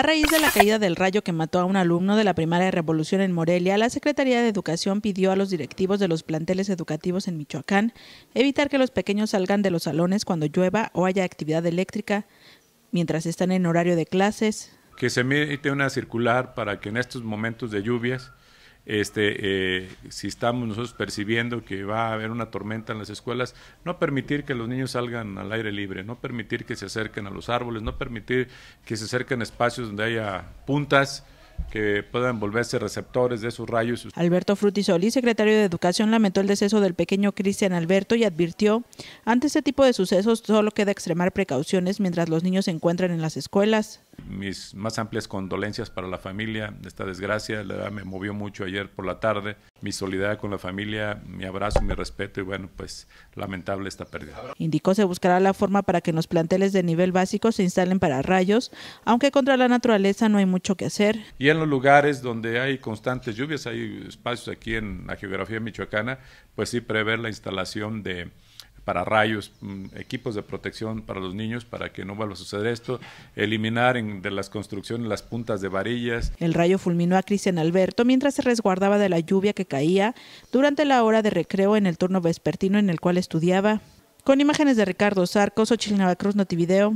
A raíz de la caída del rayo que mató a un alumno de la primaria Revolución en Morelia, la Secretaría de Educación pidió a los directivos de los planteles educativos en Michoacán evitar que los pequeños salgan de los salones cuando llueva o haya actividad eléctrica mientras están en horario de clases. Que se emite una circular para que en estos momentos de lluvias este, eh, si estamos nosotros percibiendo que va a haber una tormenta en las escuelas, no permitir que los niños salgan al aire libre, no permitir que se acerquen a los árboles, no permitir que se acerquen a espacios donde haya puntas que puedan volverse receptores de esos rayos. Alberto Frutisoli, secretario de Educación, lamentó el deceso del pequeño Cristian Alberto y advirtió, ante este tipo de sucesos solo queda extremar precauciones mientras los niños se encuentran en las escuelas. Mis más amplias condolencias para la familia de esta desgracia. La verdad me movió mucho ayer por la tarde. Mi solidaridad con la familia, mi abrazo, mi respeto y bueno, pues lamentable esta pérdida. Indicó se buscará la forma para que los planteles de nivel básico se instalen para rayos, aunque contra la naturaleza no hay mucho que hacer. Y en los lugares donde hay constantes lluvias, hay espacios aquí en la geografía michoacana, pues sí prever la instalación de para rayos, mm, equipos de protección para los niños para que no vuelva a suceder esto, eliminar de las construcciones las puntas de varillas. El rayo fulminó a Cristian Alberto mientras se resguardaba de la lluvia que caía durante la hora de recreo en el turno vespertino en el cual estudiaba. Con imágenes de Ricardo Sarcos, Ochil Cruz Notivideo.